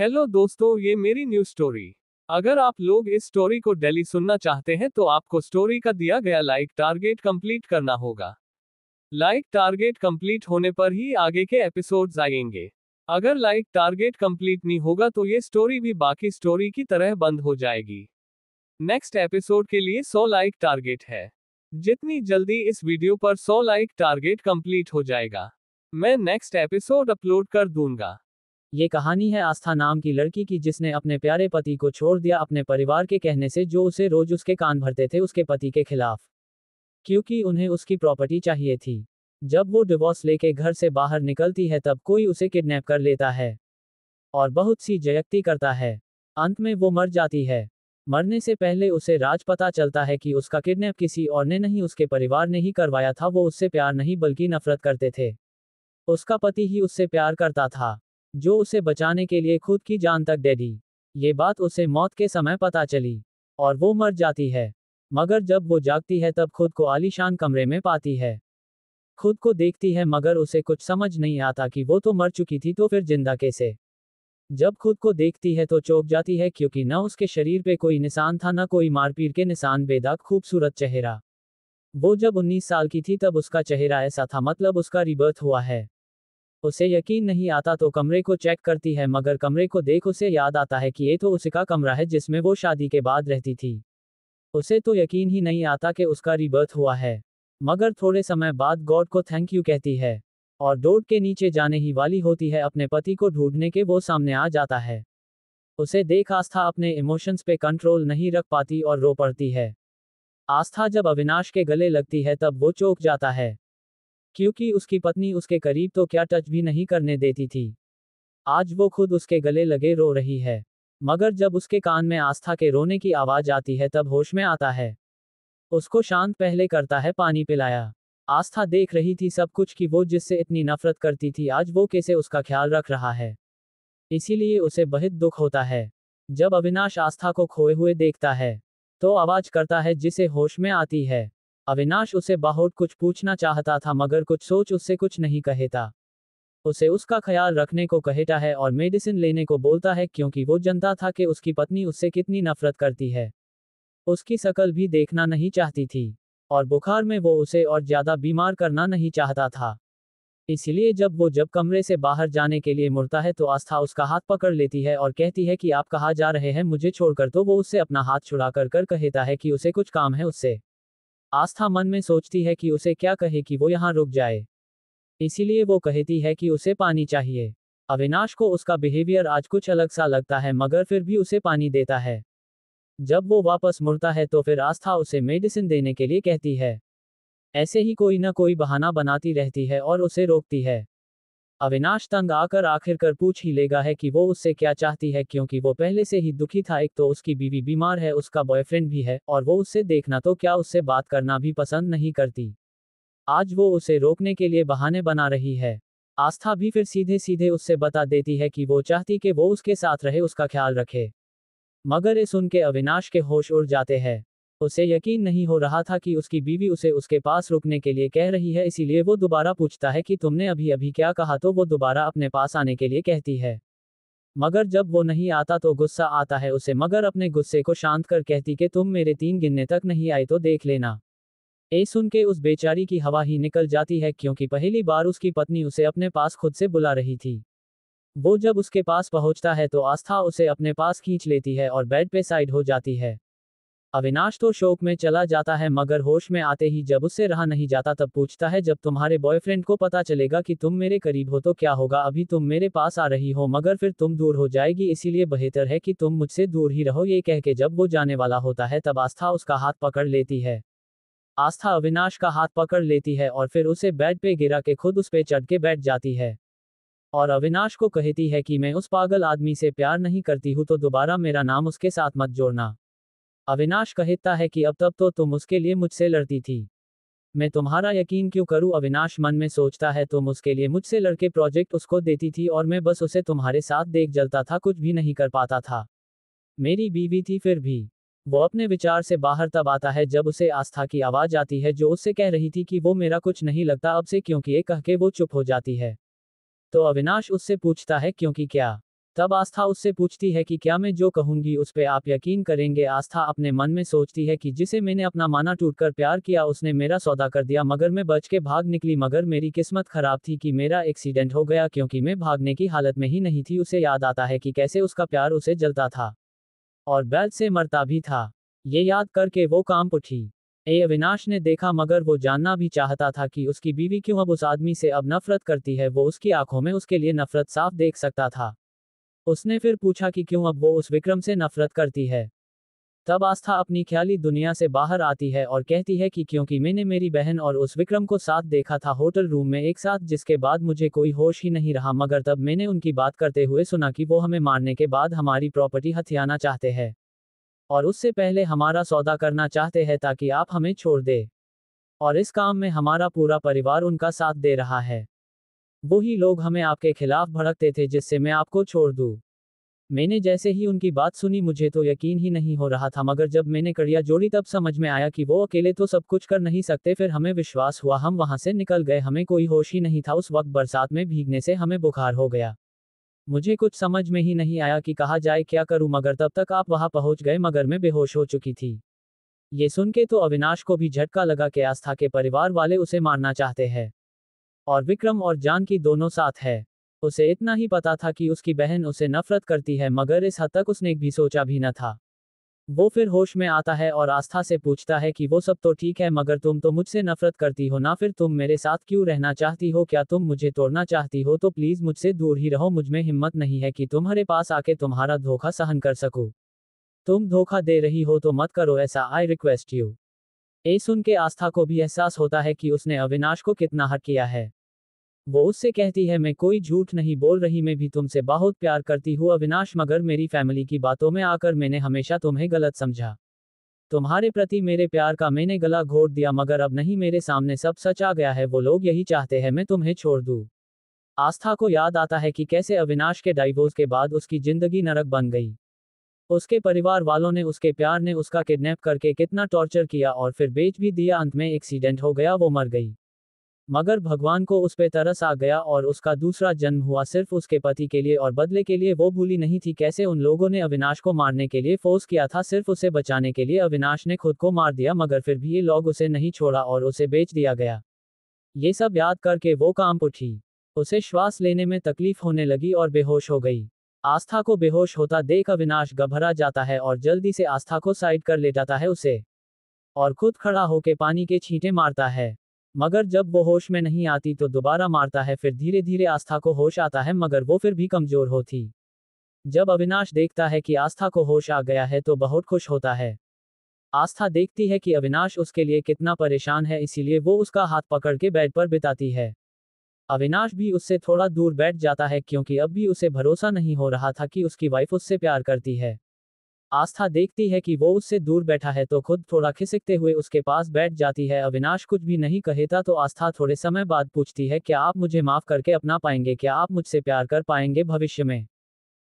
Hello दोस्तों ये मेरी न्यूज स्टोरी अगर आप लोग इस स्टोरी को डेली सुनना चाहते हैं तो आपको स्टोरी का दिया गया लाइक टारगेट कंप्लीट करना होगा लाइक टारगेट कंप्लीट होने पर ही आगे के एपिसोड्स आएंगे अगर लाइक टारगेट कंप्लीट नहीं होगा तो ये स्टोरी भी बाकी स्टोरी की तरह बंद हो जाएगी नेक्स्ट एपिसोड के लिए 100 लाइक टारगेट है जितनी जल्दी इस वीडियो पर 100 लाइक टारगेट कंप्लीट हो जाएगा मैं नेक्स्ट एपिसोड अपलोड कर दूंगा ये कहानी है आस्था नाम की लड़की की जिसने अपने प्यारे पति को छोड़ दिया अपने परिवार के कहने से जो उसे रोज उसके कान भरते थे उसके पति के खिलाफ क्योंकि उन्हें उसकी प्रॉपर्टी चाहिए थी जब वो डिवोर्स लेके घर से बाहर निकलती है तब कोई उसे किडनैप कर लेता है और बहुत सी जयक्ति करता है अंत में वो मर जाती है मरने से पहले उसे राज पता चलता है कि उसका किडनैप किसी और ने नहीं उसके परिवार ने ही करवाया था वो उससे प्यार नहीं बल्कि नफरत करते थे उसका पति ही उससे प्यार करता था जो उसे बचाने के लिए खुद की जान तक दे दी ये बात उसे मौत के समय पता चली और वो मर जाती है मगर जब वो जागती है तब खुद को आलीशान कमरे में पाती है खुद को देखती है मगर उसे कुछ समझ नहीं आता कि वो तो मर चुकी थी तो फिर जिंदा कैसे जब खुद को देखती है तो चौक जाती है क्योंकि न उसके शरीर पे कोई निशान था न कोई मारपीट के निशान बेदाग खूबसूरत चेहरा वो जब 19 साल की थी तब उसका चेहरा ऐसा था मतलब उसका रिबर्थ हुआ है उसे यकीन नहीं आता तो कमरे को चेक करती है मगर कमरे को देख उसे याद आता है कि ये तो उसका कमरा है जिसमें वो शादी के बाद रहती थी उसे तो यकीन ही नहीं आता कि उसका रिबर्थ हुआ है मगर थोड़े समय बाद गॉड को थैंक यू कहती है और डोड के नीचे जाने ही वाली होती है अपने पति को ढूंढने के वो सामने आ जाता है उसे देख आस्था अपने इमोशंस पे कंट्रोल नहीं रख पाती और रो पड़ती है आस्था जब अविनाश के गले लगती है तब वो चौक जाता है क्योंकि उसकी पत्नी उसके करीब तो क्या टच भी नहीं करने देती थी आज वो खुद उसके गले लगे रो रही है मगर जब उसके कान में आस्था के रोने की आवाज आती है तब होश में आता है उसको शांत पहले करता है पानी पिलाया आस्था देख रही थी सब कुछ कि वो जिससे इतनी नफरत करती थी आज वो कैसे उसका ख्याल रख रहा है इसीलिए उसे बहुत दुख होता है जब अविनाश आस्था को खोए हुए देखता है तो आवाज करता है जिसे होश में आती है अविनाश उसे बाहोट कुछ पूछना चाहता था मगर कुछ सोच उससे कुछ नहीं कहता उसे उसका ख्याल रखने को कहता है और मेडिसिन लेने को बोलता है क्योंकि वो जनता था कि उसकी पत्नी उससे कितनी नफरत करती है उसकी शकल भी देखना नहीं चाहती थी और बुखार में वो उसे और ज्यादा बीमार करना नहीं चाहता था इसलिए जब वो जब कमरे से बाहर जाने के लिए मुड़ता है तो आस्था उसका हाथ पकड़ लेती है और कहती है कि आप कहा जा रहे हैं मुझे छोड़कर तो वो उससे अपना हाथ छुड़ा कर कर कहता है कि उसे कुछ काम है उससे आस्था मन में सोचती है कि उसे क्या कहे कि वो यहाँ रुक जाए इसीलिए वो कहती है कि उसे पानी चाहिए अविनाश को उसका बिहेवियर आज कुछ अलग सा लगता है मगर फिर भी उसे पानी देता है जब वो वापस मुड़ता है तो फिर आस्था उसे मेडिसिन देने के लिए कहती है ऐसे ही कोई ना कोई बहाना बनाती रहती है और उसे रोकती है अविनाश तंग आकर कर पूछ ही लेगा है कि वो उससे क्या चाहती है क्योंकि वो पहले से ही दुखी था एक तो उसकी बीवी बीमार है उसका बॉयफ्रेंड भी है और वो उससे देखना तो क्या उससे बात करना भी पसंद नहीं करती आज वो उसे रोकने के लिए बहाने बना रही है आस्था भी फिर सीधे सीधे उससे बता देती है कि वो चाहती कि वो उसके साथ रहे उसका ख्याल रखे मगर इस उनके अविनाश के होश उड़ जाते हैं उसे यकीन नहीं हो रहा था कि उसकी बीवी उसे उसके पास रुकने के लिए कह रही है इसीलिए वो दोबारा पूछता है कि तुमने अभी अभी क्या कहा तो वो दोबारा अपने पास आने के लिए कहती है मगर जब वो नहीं आता तो गुस्सा आता है उसे मगर अपने गुस्से को शांत कर कहती कि तुम मेरे तीन गिनने तक नहीं आए तो देख लेना ए सुन के उस बेचारी की हवा ही निकल जाती है क्योंकि पहली बार उसकी पत्नी उसे अपने पास खुद से बुला रही थी वो जब उसके पास पहुंचता है तो आस्था उसे अपने पास खींच लेती है और बेड पे साइड हो जाती है अविनाश तो शोक में चला जाता है मगर होश में आते ही जब उससे रहा नहीं जाता तब पूछता है जब तुम्हारे बॉयफ्रेंड को पता चलेगा कि तुम मेरे करीब हो तो क्या होगा अभी तुम मेरे पास आ रही हो मगर फिर तुम दूर हो जाएगी इसीलिए बेहतर है कि तुम मुझसे दूर ही रहो ये कह के जब वो जाने वाला होता है तब आस्था उसका हाथ पकड़ लेती है आस्था अविनाश का हाथ पकड़ लेती है और फिर उसे बेड पे गिरा के खुद उस पर चढ़ के बैठ जाती है और अविनाश को कहती है कि मैं उस पागल आदमी से प्यार नहीं करती हूँ तो दोबारा मेरा नाम उसके साथ मत जोड़ना अविनाश कहता है कि अब तब तो तुम उसके लिए मुझसे लड़ती थी मैं तुम्हारा यकीन क्यों करूं अविनाश मन में सोचता है तुम उसके लिए मुझसे लड़के प्रोजेक्ट उसको देती थी और मैं बस उसे तुम्हारे साथ देख जलता था कुछ भी नहीं कर पाता था मेरी बीवी थी फिर भी वो अपने विचार से बाहर तब आता है जब उसे आस्था की आवाज आती है जो उससे कह रही थी कि वो मेरा कुछ नहीं लगता अब से क्योंकि ये कह के वो चुप हो जाती है तो अविनाश उससे पूछता है क्योंकि क्या तब आस्था उससे पूछती है कि क्या मैं जो कहूंगी उस पर आप यकीन करेंगे आस्था अपने मन में सोचती है कि जिसे मैंने अपना माना टूटकर प्यार किया उसने मेरा सौदा कर दिया मगर मैं बच के भाग निकली मगर मेरी किस्मत खराब थी कि मेरा एक्सीडेंट हो गया क्योंकि मैं भागने की हालत में ही नहीं थी उसे याद आता है कि कैसे उसका प्यार उसे जलता था और बैल से मरता भी था ये याद करके वो काम उठी ए अविनाश ने देखा मगर वो जानना भी चाहता था कि उसकी बीवी क्यों अब उस आदमी से अब नफरत करती है वो उसकी आंखों में उसके लिए नफरत साफ देख सकता था उसने फिर पूछा कि क्यों अब वो उस विक्रम से नफरत करती है तब आस्था अपनी ख्याली दुनिया से बाहर आती है और कहती है कि क्योंकि मैंने मेरी बहन और उस विक्रम को साथ देखा था होटल रूम में एक साथ जिसके बाद मुझे कोई होश ही नहीं रहा मगर तब मैंने उनकी बात करते हुए सुना कि वो हमें मारने के बाद हमारी प्रॉपर्टी हथियाना चाहते हैं और उससे पहले हमारा सौदा करना चाहते हैं ताकि आप हमें छोड़ दे और इस काम में हमारा पूरा परिवार उनका साथ दे रहा है वो ही लोग हमें आपके खिलाफ भड़कते थे जिससे मैं आपको छोड़ दूँ मैंने जैसे ही उनकी बात सुनी मुझे तो यकीन ही नहीं हो रहा था मगर जब मैंने कड़िया जोड़ी तब समझ में आया कि वो अकेले तो सब कुछ कर नहीं सकते फिर हमें विश्वास हुआ हम वहां से निकल गए हमें कोई होश ही नहीं था उस वक्त बरसात में भीगने से हमें बुखार हो गया मुझे कुछ समझ में ही नहीं आया कि कहा जाए क्या करूं मगर तब तक आप वहां पहुंच गए मगर मैं बेहोश हो चुकी थी ये सुन के तो अविनाश को भी झटका लगा कि आस्था के परिवार वाले उसे मारना चाहते हैं और विक्रम और जान की दोनों साथ है उसे इतना ही पता था कि उसकी बहन उसे नफरत करती है मगर इस हद तक उसने भी सोचा भी न था वो फिर होश में आता है और आस्था से पूछता है कि वो सब तो ठीक है मगर तुम तो मुझसे नफरत करती हो ना फिर तुम मेरे साथ क्यों रहना चाहती हो क्या तुम मुझे तोड़ना चाहती हो तो प्लीज मुझसे दूर ही रहो मुझ में हिम्मत नहीं है कि तुम्हारे पास आके तुम्हारा धोखा सहन कर सकूं तुम धोखा दे रही हो तो मत करो ऐसा आई रिक्वेस्ट यू ए सुन के आस्था को भी एहसास होता है कि उसने अविनाश को कितना हट किया है वो उससे कहती है मैं कोई झूठ नहीं बोल रही मैं भी तुमसे बहुत प्यार करती हूँ अविनाश मगर मेरी फैमिली की बातों में आकर मैंने हमेशा तुम्हें गलत समझा तुम्हारे प्रति मेरे प्यार का मैंने गला घोट दिया मगर अब नहीं मेरे सामने सब सच आ गया है वो लोग यही चाहते हैं मैं तुम्हें छोड़ दूँ आस्था को याद आता है कि कैसे अविनाश के डाइवोर्स के बाद उसकी जिंदगी नरक बन गई उसके परिवार वालों ने उसके प्यार ने उसका किडनैप करके कितना टॉर्चर किया और फिर बेच भी दिया अंत में एक्सीडेंट हो गया वो मर गई मगर भगवान को उस पर तरस आ गया और उसका दूसरा जन्म हुआ सिर्फ उसके पति के लिए और बदले के लिए वो भूली नहीं थी कैसे उन लोगों ने अविनाश को मारने के लिए फोर्स किया था सिर्फ उसे बचाने के लिए अविनाश ने खुद को मार दिया मगर फिर भी ये लोग उसे नहीं छोड़ा और उसे बेच दिया गया ये सब याद करके वो काम उठी उसे श्वास लेने में तकलीफ होने लगी और बेहोश हो गई आस्था को बेहोश होता देख अविनाश घबरा जाता है और जल्दी से आस्था को साइड कर ले जाता है उसे और खुद खड़ा होके पानी के छींटे मारता है मगर जब वो होश में नहीं आती तो दोबारा मारता है फिर धीरे धीरे आस्था को होश आता है मगर वो फिर भी कमजोर होती जब अविनाश देखता है कि आस्था को होश आ गया है तो बहुत खुश होता है आस्था देखती है कि अविनाश उसके लिए कितना परेशान है इसीलिए वो उसका हाथ पकड़ के बेड पर बिताती है अविनाश भी उससे थोड़ा दूर बैठ जाता है क्योंकि अब भी उसे भरोसा नहीं हो रहा था कि उसकी वाइफ उससे प्यार करती है आस्था देखती है कि वो उससे दूर बैठा है तो खुद थोड़ा खिसकते हुए उसके पास बैठ जाती है अविनाश कुछ भी नहीं कहेता तो आस्था थोड़े समय बाद पूछती है क्या आप मुझे माफ करके अपना पाएंगे क्या आप मुझसे प्यार कर पाएंगे भविष्य में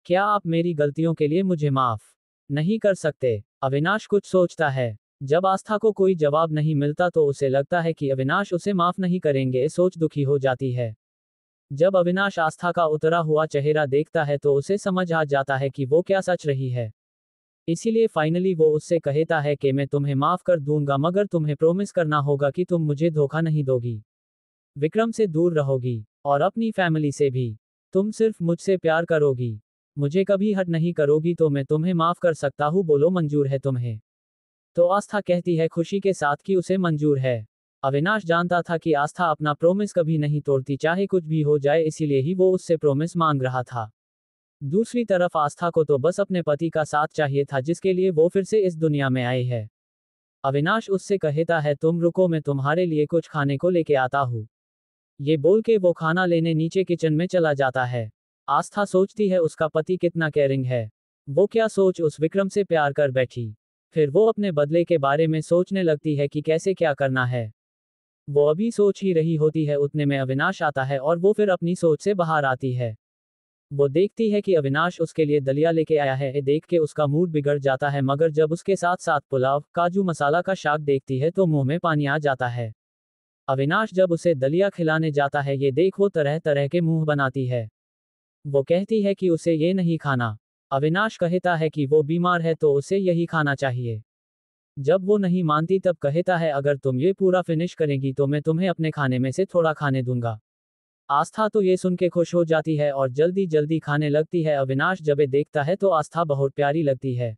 क्या आप मेरी गलतियों के लिए मुझे माफ नहीं कर सकते अविनाश कुछ सोचता है जब आस्था को कोई जवाब नहीं मिलता तो उसे लगता है कि अविनाश उसे माफ नहीं करेंगे सोच दुखी हो जाती है जब अविनाश आस्था का उतरा हुआ चेहरा देखता है तो उसे समझ आ जाता है कि वो क्या सच रही है इसीलिए फाइनली वो उससे कहता है कि मैं तुम्हें माफ कर दूंगा मगर तुम्हें प्रोमिस करना होगा कि तुम मुझे धोखा नहीं दोगी विक्रम से दूर रहोगी और अपनी फैमिली से भी तुम सिर्फ मुझसे प्यार करोगी मुझे कभी हट नहीं करोगी तो मैं तुम्हें माफ कर सकता हूँ बोलो मंजूर है तुम्हें तो आस्था कहती है खुशी के साथ कि उसे मंजूर है अविनाश जानता था कि आस्था अपना प्रोमिस कभी नहीं तोड़ती चाहे कुछ भी हो जाए इसीलिए ही वो उससे प्रोमिस मांग रहा था दूसरी तरफ आस्था को तो बस अपने पति का साथ चाहिए था जिसके लिए वो फिर से इस दुनिया में आई है अविनाश उससे कहता है तुम रुको मैं तुम्हारे लिए कुछ खाने को लेके आता हूँ ये बोल के वो खाना लेने नीचे किचन में चला जाता है आस्था सोचती है उसका पति कितना केयरिंग है वो क्या सोच उस विक्रम से प्यार कर बैठी फिर वो अपने बदले के बारे में सोचने लगती है कि कैसे क्या करना है वो अभी सोच ही रही होती है उतने में अविनाश आता है और वो फिर अपनी सोच से बाहर आती है वो देखती है कि अविनाश उसके लिए दलिया लेके आया है देख के उसका मूड बिगड़ जाता है मगर जब उसके साथ साथ पुलाव काजू मसाला का शाक देखती है तो मुंह में पानी आ जाता है अविनाश जब उसे दलिया खिलाने जाता है ये देख वो तरह तरह के मुंह बनाती है वो कहती है कि उसे ये नहीं खाना अविनाश कहता है कि वो बीमार है तो उसे यही खाना चाहिए जब वो नहीं मानती तब कहता है अगर तुम ये पूरा फिनिश करेगी तो मैं तुम्हें अपने खाने में से थोड़ा खाने दूंगा आस्था तो ये सुन के खुश हो जाती है और जल्दी जल्दी खाने लगती है अविनाश ये देखता है तो आस्था बहुत प्यारी लगती है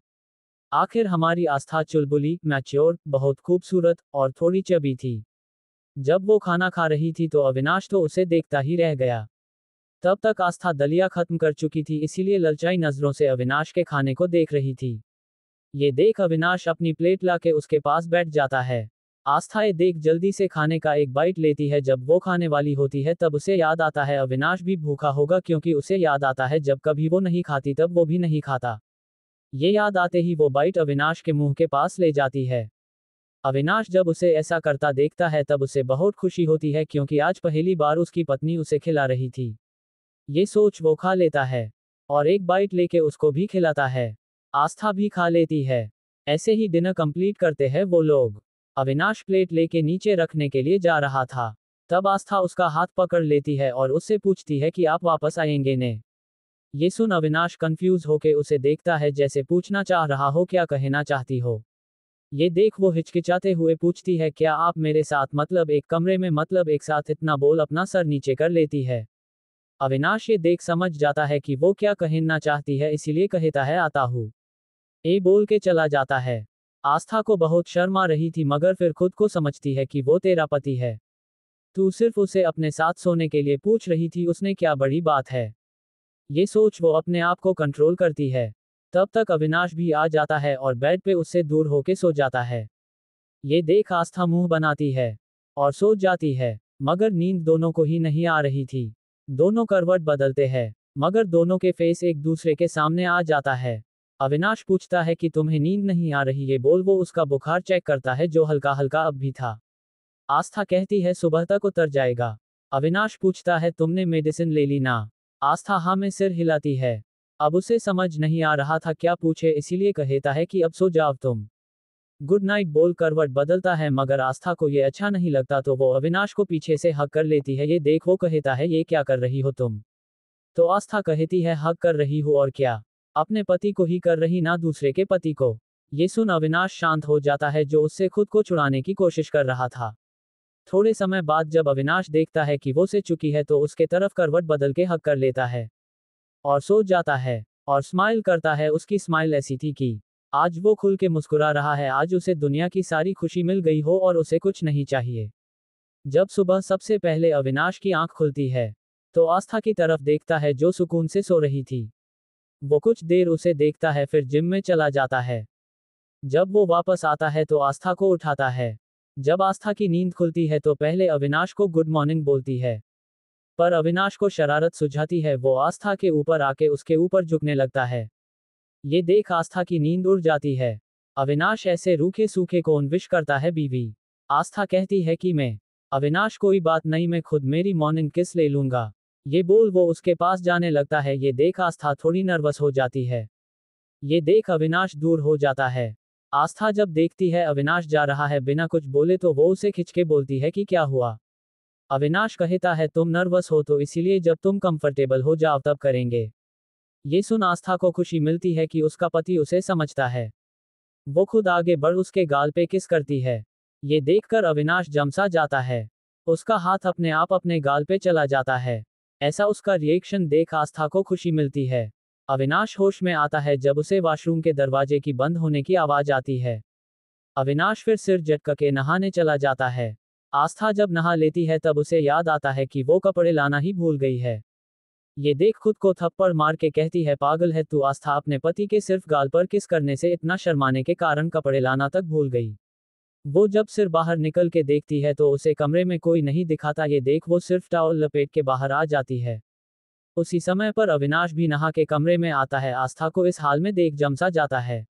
आखिर हमारी आस्था चुलबुली मैच्योर बहुत खूबसूरत और थोड़ी चबी थी जब वो खाना खा रही थी तो अविनाश तो उसे देखता ही रह गया तब तक आस्था दलिया खत्म कर चुकी थी इसीलिए ललचाई नजरों से अविनाश के खाने को देख रही थी ये देख अविनाश अपनी प्लेट ला के उसके पास बैठ जाता है आस्थाएं देख जल्दी से खाने का एक बाइट लेती है जब वो खाने वाली होती है तब उसे याद आता है अविनाश भी भूखा होगा क्योंकि उसे याद आता है जब कभी वो नहीं खाती तब वो भी नहीं खाता ये याद आते ही वो बाइट अविनाश के मुंह के पास ले जाती है अविनाश जब उसे ऐसा करता देखता है तब उसे बहुत खुशी होती है क्योंकि आज पहली बार उसकी पत्नी उसे खिला रही थी ये सोच वो खा लेता है और एक बाइट लेके उसको भी खिलाता है आस्था भी खा लेती है ऐसे ही डिनर कंप्लीट करते हैं वो लोग अविनाश प्लेट लेके नीचे रखने के लिए जा रहा था तब आस्था उसका हाथ पकड़ लेती है और उससे पूछती है कि आप वापस आएंगे ने ये सुन अविनाश कंफ्यूज होके उसे देखता है जैसे पूछना चाह रहा हो क्या कहना चाहती हो ये देख वो हिचकिचाते हुए पूछती है क्या आप मेरे साथ मतलब एक कमरे में मतलब एक साथ इतना बोल अपना सर नीचे कर लेती है अविनाश ये देख समझ जाता है कि वो क्या कहना चाहती है इसीलिए कहता है आता हूँ ए बोल के चला जाता है आस्था को बहुत शर्म आ रही थी मगर फिर खुद को समझती है कि वो तेरा पति है तू सिर्फ उसे अपने साथ सोने के लिए पूछ रही थी उसने क्या बड़ी बात है ये सोच वो अपने आप को कंट्रोल करती है तब तक अविनाश भी आ जाता है और बेड पे उससे दूर होके सो जाता है ये देख आस्था मुंह बनाती है और सो जाती है मगर नींद दोनों को ही नहीं आ रही थी दोनों करवट बदलते हैं मगर दोनों के फेस एक दूसरे के सामने आ जाता है अविनाश पूछता है कि तुम्हें नींद नहीं आ रही ये बोल वो उसका बुखार चेक करता है जो हल्का हल्का अब भी था आस्था कहती है सुबह तक उतर जाएगा अविनाश पूछता है तुमने मेडिसिन ले ली ना आस्था हाँ में सिर हिलाती है अब उसे समझ नहीं आ रहा था क्या पूछे इसीलिए कहता है कि अब सो जाओ तुम गुड नाइट बोल करवट बदलता है मगर आस्था को ये अच्छा नहीं लगता तो वो अविनाश को पीछे से हक कर लेती है ये देख वो कहता है ये क्या कर रही हो तुम तो आस्था कहती है हक कर रही हो और क्या अपने पति को ही कर रही ना दूसरे के पति को ये सुन अविनाश शांत हो जाता है जो उससे खुद को छुड़ाने की कोशिश कर रहा था थोड़े समय बाद जब अविनाश देखता है कि वो से चुकी है तो उसके तरफ करवट बदल के हक कर लेता है और सो जाता है और स्माइल करता है उसकी स्माइल ऐसी थी कि आज वो खुल के मुस्कुरा रहा है आज उसे दुनिया की सारी खुशी मिल गई हो और उसे कुछ नहीं चाहिए जब सुबह सबसे पहले अविनाश की आंख खुलती है तो आस्था की तरफ देखता है जो सुकून से सो रही थी वो कुछ देर उसे देखता है फिर जिम में चला जाता है जब वो वापस आता है तो आस्था को उठाता है जब आस्था की नींद खुलती है तो पहले अविनाश को गुड मॉर्निंग बोलती है पर अविनाश को शरारत सुझाती है वो आस्था के ऊपर आके उसके ऊपर झुकने लगता है ये देख आस्था की नींद उड़ जाती है अविनाश ऐसे रूखे सूखे को उनविश करता है बीवी आस्था कहती है कि मैं अविनाश कोई बात नहीं मैं खुद मेरी मॉर्निंग किस ले लूंगा ये बोल वो उसके पास जाने लगता है ये देख आस्था थोड़ी नर्वस हो जाती है ये देख अविनाश दूर हो जाता है आस्था जब देखती है अविनाश जा रहा है बिना कुछ बोले तो वो उसे खिंचके बोलती है कि क्या हुआ अविनाश कहता है तुम नर्वस हो तो इसीलिए जब तुम कंफर्टेबल हो जाओ तब करेंगे ये सुन आस्था को खुशी मिलती है कि उसका पति उसे समझता है वो खुद आगे बढ़ उसके गाल पे किस करती है ये देखकर अविनाश जमसा जाता है उसका हाथ अपने आप अपने गाल पे चला जाता है ऐसा उसका रिएक्शन देख आस्था को खुशी मिलती है अविनाश होश में आता है जब उसे वॉशरूम के दरवाजे की बंद होने की आवाज आती है अविनाश फिर सिर झटक के नहाने चला जाता है आस्था जब नहा लेती है तब उसे याद आता है कि वो कपड़े लाना ही भूल गई है ये देख खुद को थप्पड़ मार के कहती है पागल है तू आस्था अपने पति के सिर्फ गाल पर किस करने से इतना शर्माने के कारण कपड़े लाना तक भूल गई वो जब सिर बाहर निकल के देखती है तो उसे कमरे में कोई नहीं दिखाता ये देख वो सिर्फ टावल लपेट के बाहर आ जाती है उसी समय पर अविनाश भी नहा के कमरे में आता है आस्था को इस हाल में देख जमसा जाता है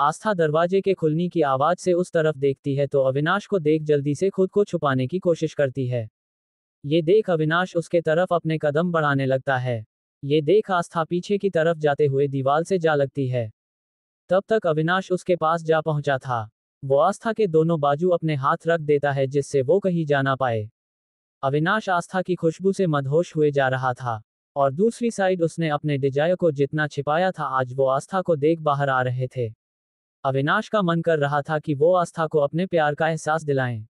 आस्था दरवाजे के खुलने की आवाज से उस तरफ देखती है तो अविनाश को देख जल्दी से खुद को छुपाने की कोशिश करती है ये देख अविनाश उसके तरफ अपने कदम बढ़ाने लगता है ये देख आस्था पीछे की तरफ जाते हुए दीवार से जा लगती है तब तक अविनाश उसके पास जा पहुंचा था वो आस्था के दोनों बाजू अपने हाथ रख देता है जिससे वो कहीं जा ना पाए अविनाश आस्था की खुशबू से मदहोश हुए जा रहा था और दूसरी साइड उसने अपने डिजायर को जितना छिपाया था आज वो आस्था को देख बाहर आ रहे थे अविनाश का मन कर रहा था कि वो आस्था को अपने प्यार का एहसास दिलाएं।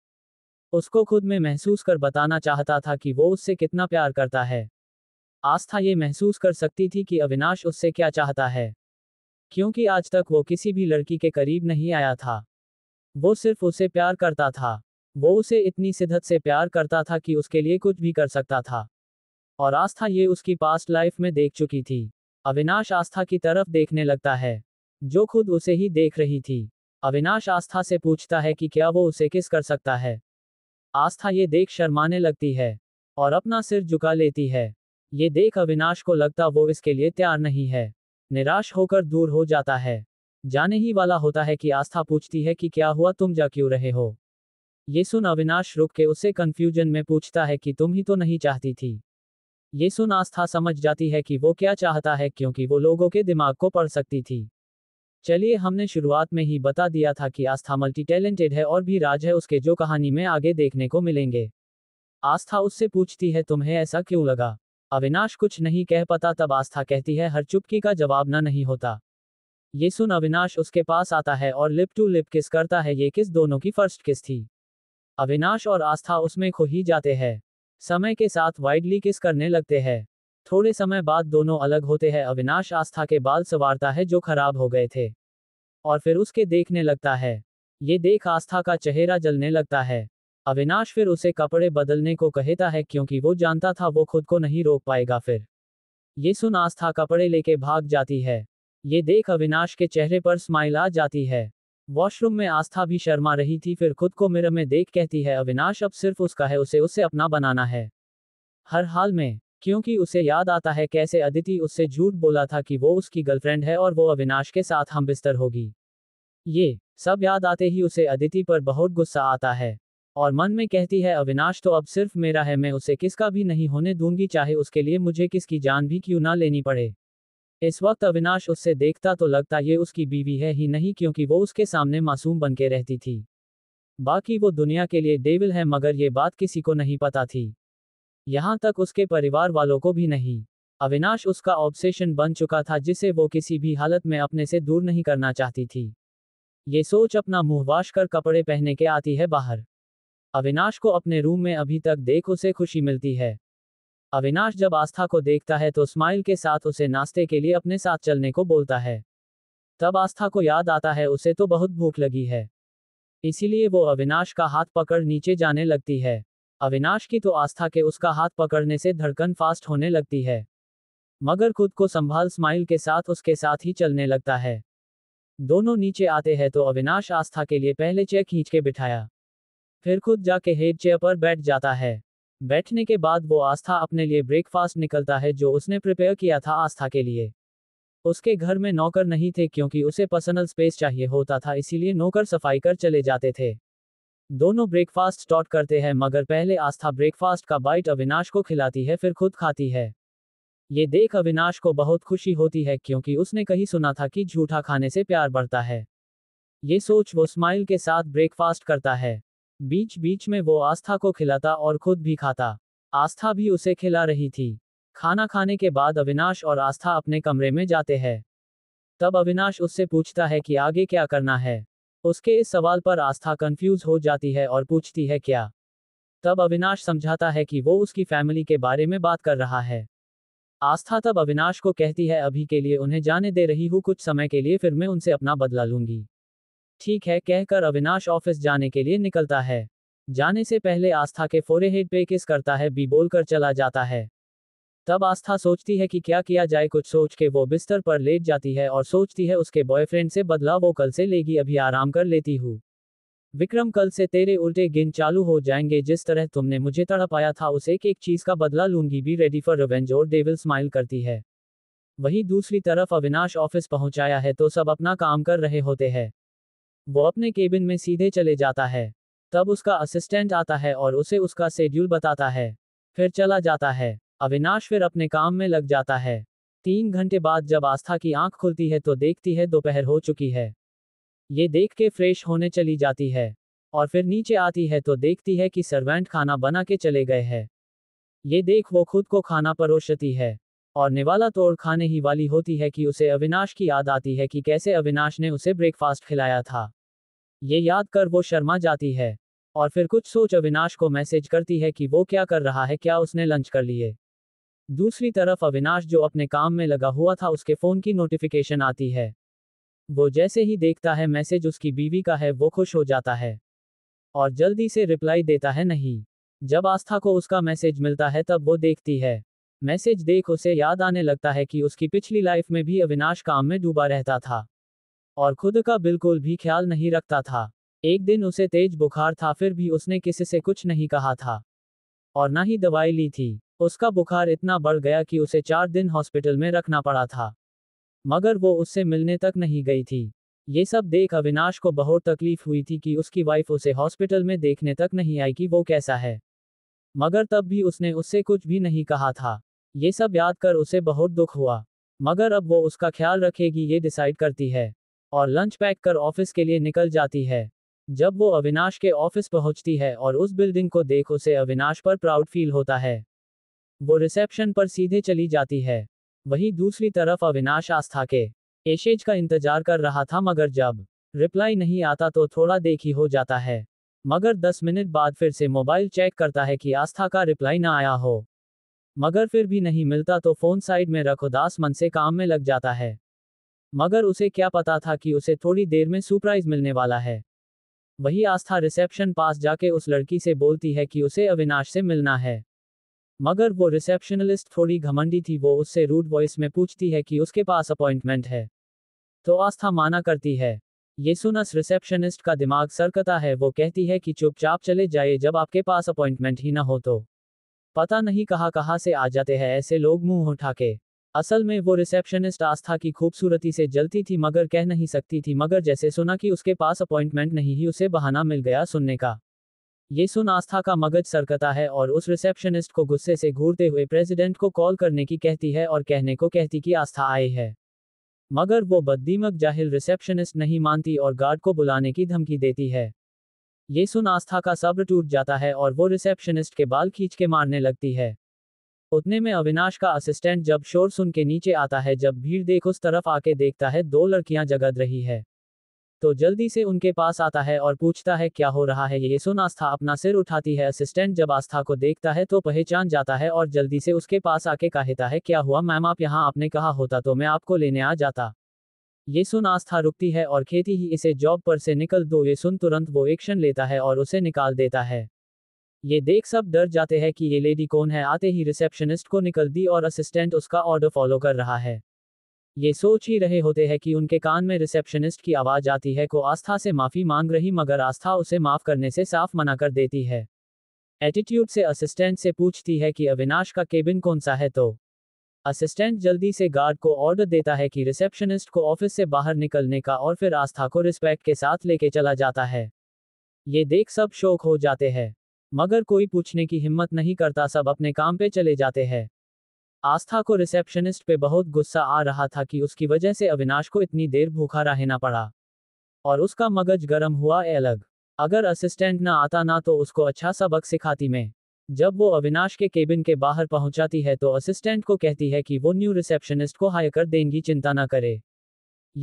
उसको खुद में महसूस कर बताना चाहता था कि वो उससे कितना प्यार करता है आस्था ये महसूस कर सकती थी कि अविनाश उससे क्या चाहता है क्योंकि आज तक वो किसी भी लड़की के करीब नहीं आया था वो सिर्फ उसे प्यार करता था वो उसे इतनी शिद्दत से प्यार करता था कि उसके लिए कुछ भी कर सकता था और आस्था ये उसकी पास्ट लाइफ में देख चुकी थी अविनाश आस्था की तरफ देखने लगता है जो खुद उसे ही देख रही थी अविनाश आस्था से पूछता है कि क्या वो उसे किस कर सकता है आस्था ये देख शर्माने लगती है और अपना सिर झुका लेती है ये देख अविनाश को लगता वो इसके लिए तैयार नहीं है निराश होकर दूर हो जाता है जाने ही वाला होता है कि आस्था पूछती है कि क्या हुआ तुम जा क्यों रहे हो ये सुन अविनाश रुक के उसे कन्फ्यूजन में पूछता है कि तुम ही तो नहीं चाहती थी ये सुन आस्था समझ जाती है कि वो क्या चाहता है क्योंकि वो लोगों के दिमाग को पढ़ सकती थी चलिए हमने शुरुआत में ही बता दिया था कि आस्था मल्टी टैलेंटेड है और भी राज है उसके जो कहानी में आगे देखने को मिलेंगे आस्था उससे पूछती है तुम्हें ऐसा क्यों लगा अविनाश कुछ नहीं कह पता तब आस्था कहती है हर चुपकी का जवाब ना नहीं होता ये सुन अविनाश उसके पास आता है और लिप टू लिप किस करता है ये किस दोनों की फर्स्ट किस थी अविनाश और आस्था उसमें खो ही जाते हैं समय के साथ वाइडली किस करने लगते हैं थोड़े समय बाद दोनों अलग होते हैं अविनाश आस्था के बाल सवारता है जो खराब हो गए थे और फिर उसके देखने लगता है ये देख आस्था का चेहरा जलने लगता है अविनाश फिर उसे कपड़े बदलने को कहता है क्योंकि वो जानता था वो खुद को नहीं रोक पाएगा फिर ये सुन आस्था कपड़े लेके भाग जाती है ये देख अविनाश के चेहरे पर स्माइल आ जाती है वॉशरूम में आस्था भी शर्मा रही थी फिर खुद को मिरर में देख कहती है अविनाश अब सिर्फ उसका है उसे उसे अपना बनाना है हर हाल में क्योंकि उसे याद आता है कैसे अदिति उससे झूठ बोला था कि वो उसकी गर्लफ्रेंड है और वो अविनाश के साथ हम बिस्तर होगी ये सब याद आते ही उसे अदिति पर बहुत गुस्सा आता है और मन में कहती है अविनाश तो अब सिर्फ मेरा है मैं उसे किसका भी नहीं होने दूंगी चाहे उसके लिए मुझे किसकी जान भी क्यों ना लेनी पड़े इस वक्त अविनाश उससे देखता तो लगता ये उसकी बीवी है ही नहीं क्योंकि वो उसके सामने मासूम बन के रहती थी बाकी वो दुनिया के लिए डेविल है मगर ये बात किसी को नहीं पता थी यहाँ तक उसके परिवार वालों को भी नहीं अविनाश उसका ऑब्सेशन बन चुका था जिसे वो किसी भी हालत में अपने से दूर नहीं करना चाहती थी ये सोच अपना मुंह वाश कर कपड़े पहने के आती है बाहर अविनाश को अपने रूम में अभी तक देख उसे खुशी मिलती है अविनाश जब आस्था को देखता है तो स्माइल के साथ उसे नाश्ते के लिए अपने साथ चलने को बोलता है तब आस्था को याद आता है उसे तो बहुत भूख लगी है इसीलिए वो अविनाश का हाथ पकड़ नीचे जाने लगती है अविनाश की तो आस्था के उसका हाथ पकड़ने से धड़कन फास्ट होने लगती है मगर खुद को संभाल स्माइल के साथ उसके साथ ही चलने लगता है दोनों नीचे आते हैं तो अविनाश आस्था के लिए पहले चेयर खींच के बिठाया फिर खुद जाके हेड चेयर पर बैठ जाता है बैठने के बाद वो आस्था अपने लिए ब्रेकफास्ट निकलता है जो उसने प्रिपेयर किया था आस्था के लिए उसके घर में नौकर नहीं थे क्योंकि उसे पर्सनल स्पेस चाहिए होता था इसीलिए नौकर सफाई कर चले जाते थे दोनों ब्रेकफास्ट स्टॉट करते हैं मगर पहले आस्था ब्रेकफास्ट का बाइट अविनाश को खिलाती है फिर खुद खाती है ये देख अविनाश को बहुत खुशी होती है क्योंकि उसने कहीं सुना था कि झूठा खाने से प्यार बढ़ता है ये सोच वो स्माइल के साथ ब्रेकफास्ट करता है बीच बीच में वो आस्था को खिलाता और खुद भी खाता आस्था भी उसे खिला रही थी खाना खाने के बाद अविनाश और आस्था अपने कमरे में जाते हैं तब अविनाश उससे पूछता है कि आगे क्या करना है उसके इस सवाल पर आस्था कंफ्यूज हो जाती है और पूछती है क्या तब अविनाश समझाता है कि वो उसकी फैमिली के बारे में बात कर रहा है आस्था तब अविनाश को कहती है अभी के लिए उन्हें जाने दे रही हूँ कुछ समय के लिए फिर मैं उनसे अपना बदला लूंगी ठीक है कहकर अविनाश ऑफिस जाने के लिए निकलता है जाने से पहले आस्था के फोरेहेड पे किस करता है बी बोलकर चला जाता है तब आस्था सोचती है कि क्या किया जाए कुछ सोच के वो बिस्तर पर लेट जाती है और सोचती है उसके बॉयफ्रेंड से बदला वो कल से लेगी अभी आराम कर लेती हूँ विक्रम कल से तेरे उल्टे गिन चालू हो जाएंगे जिस तरह तुमने मुझे तड़पाया था उसे एक एक चीज का बदला लूंगी भी रेडी फॉर रिवेंज और डेविल स्माइल करती है वही दूसरी तरफ अविनाश ऑफिस पहुंचाया है तो सब अपना काम कर रहे होते हैं वो अपने केबिन में सीधे चले जाता है तब उसका असिस्टेंट आता है और उसे उसका शेड्यूल बताता है फिर चला जाता है अविनाश फिर अपने काम में लग जाता है तीन घंटे बाद जब आस्था की आंख खुलती है तो देखती है दोपहर हो चुकी है ये देख के फ्रेश होने चली जाती है और फिर नीचे आती है तो देखती है कि सर्वेंट खाना बना के चले गए हैं ये देख वो खुद को खाना परोसती है और निवाला तोड़ खाने ही वाली होती है कि उसे अविनाश की याद आती है कि कैसे अविनाश ने उसे ब्रेकफास्ट खिलाया था ये याद कर वो शर्मा जाती है और फिर कुछ सोच अविनाश को मैसेज करती है कि वो क्या कर रहा है क्या उसने लंच कर लिए दूसरी तरफ अविनाश जो अपने काम में लगा हुआ था उसके फ़ोन की नोटिफिकेशन आती है वो जैसे ही देखता है मैसेज उसकी बीवी का है वो खुश हो जाता है और जल्दी से रिप्लाई देता है नहीं जब आस्था को उसका मैसेज मिलता है तब वो देखती है मैसेज देख उसे याद आने लगता है कि उसकी पिछली लाइफ में भी अविनाश काम में डूबा रहता था और खुद का बिल्कुल भी ख्याल नहीं रखता था एक दिन उसे तेज बुखार था फिर भी उसने किसी से कुछ नहीं कहा था और ना ही दवाई ली थी उसका बुखार इतना बढ़ गया कि उसे चार दिन हॉस्पिटल में रखना पड़ा था मगर वो उससे मिलने तक नहीं गई थी ये सब देख अविनाश को बहुत तकलीफ हुई थी कि उसकी वाइफ उसे हॉस्पिटल में देखने तक नहीं आई कि वो कैसा है मगर तब भी उसने उससे कुछ भी नहीं कहा था ये सब याद कर उसे बहुत दुख हुआ मगर अब वो उसका ख्याल रखेगी ये डिसाइड करती है और लंच पैक कर ऑफिस के लिए निकल जाती है जब वो अविनाश के ऑफिस पहुंचती है और उस बिल्डिंग को देख उसे अविनाश पर प्राउड फील होता है वो रिसेप्शन पर सीधे चली जाती है वही दूसरी तरफ अविनाश आस्था के एशेज का इंतजार कर रहा था मगर जब रिप्लाई नहीं आता तो थोड़ा देख ही हो जाता है मगर 10 मिनट बाद फिर से मोबाइल चेक करता है कि आस्था का रिप्लाई ना आया हो मगर फिर भी नहीं मिलता तो फोन साइड में रखो दास मन से काम में लग जाता है मगर उसे क्या पता था कि उसे थोड़ी देर में सरप्राइज मिलने वाला है वही आस्था रिसेप्शन पास जाके उस लड़की से बोलती है कि उसे अविनाश से मिलना है मगर वो रिसेप्शनलिस्ट थोड़ी घमंडी थी वो उससे रूड वॉइस में पूछती है कि उसके पास अपॉइंटमेंट है तो आस्था माना करती है ये सुनस रिसेप्शनिस्ट का दिमाग सरकता है वो कहती है कि चुपचाप चले जाइए जब आपके पास अपॉइंटमेंट ही ना हो तो पता नहीं कहाँ कहाँ से आ जाते हैं ऐसे लोग मुंह उठा के असल में वो रिसेप्शनिस्ट आस्था की खूबसूरती से जलती थी मगर कह नहीं सकती थी मगर जैसे सुना कि उसके पास अपॉइंटमेंट नहीं ही उसे बहाना मिल गया सुनने का ये सुन आस्था का मगज सरकता है और उस रिसेप्शनिस्ट को गुस्से से घूरते हुए प्रेसिडेंट को कॉल करने की कहती है और कहने को कहती कि आस्था आई है मगर वो बददीमक जाहिल रिसेप्शनिस्ट नहीं मानती और गार्ड को बुलाने की धमकी देती है ये सुन आस्था का सब्र टूट जाता है और वो रिसेप्शनिस्ट के बाल खींच के मारने लगती है उतने में अविनाश का असिस्टेंट जब शोर सुन के नीचे आता है जब भीड़ देख उस तरफ आके देखता है दो लड़कियां जगद रही है तो जल्दी से उनके पास आता है और पूछता है क्या हो रहा है ये सुन आस्था अपना सिर उठाती है असिस्टेंट जब आस्था को देखता है तो पहचान जाता है और जल्दी से उसके पास आके कहता है क्या हुआ मैम आप यहाँ आपने कहा होता तो मैं आपको लेने आ जाता ये सुन आस्था रुकती है और खेती ही इसे जॉब पर से निकल दो ये सुन तुरंत वो एक्शन लेता है और उसे निकाल देता है ये देख सब डर जाते हैं कि ये लेडी कौन है आते ही रिसेप्शनिस्ट को निकल दी और असिस्टेंट उसका ऑर्डर फॉलो कर रहा है ये सोच ही रहे होते हैं कि उनके कान में रिसेप्शनिस्ट की आवाज आती है को आस्था से माफी मांग रही मगर आस्था उसे माफ करने से साफ मना कर देती है एटीट्यूड से असिस्टेंट से पूछती है कि अविनाश का केबिन कौन सा है तो असिस्टेंट जल्दी से गार्ड को ऑर्डर देता है कि रिसेप्शनिस्ट को ऑफिस से बाहर निकलने का और फिर आस्था को रिस्पेक्ट के साथ लेके चला जाता है ये देख सब शोक हो जाते हैं मगर कोई पूछने की हिम्मत नहीं करता सब अपने काम पे चले जाते हैं आस्था को रिसेप्शनिस्ट पे बहुत गुस्सा आ रहा था कि उसकी वजह से अविनाश को इतनी देर भूखा रहना पड़ा और उसका मगज गर्म हुआ अलग अगर असिस्टेंट ना आता ना तो उसको अच्छा सबक सिखाती मैं जब वो अविनाश के केबिन के बाहर पहुंचाती है तो असिस्टेंट को कहती है कि वो न्यू रिसेप्शनिस्ट को हायर कर देंगी चिंता ना करे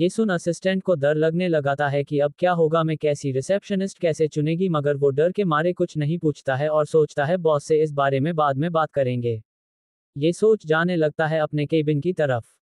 ये सुन असिस्टेंट को डर लगने लगाता है कि अब क्या होगा मैं कैसी रिसेप्शनिस्ट कैसे चुनेगी मगर वो डर के मारे कुछ नहीं पूछता है और सोचता है बॉस से इस बारे में बाद में बात करेंगे ये सोच जाने लगता है अपने केबिन की तरफ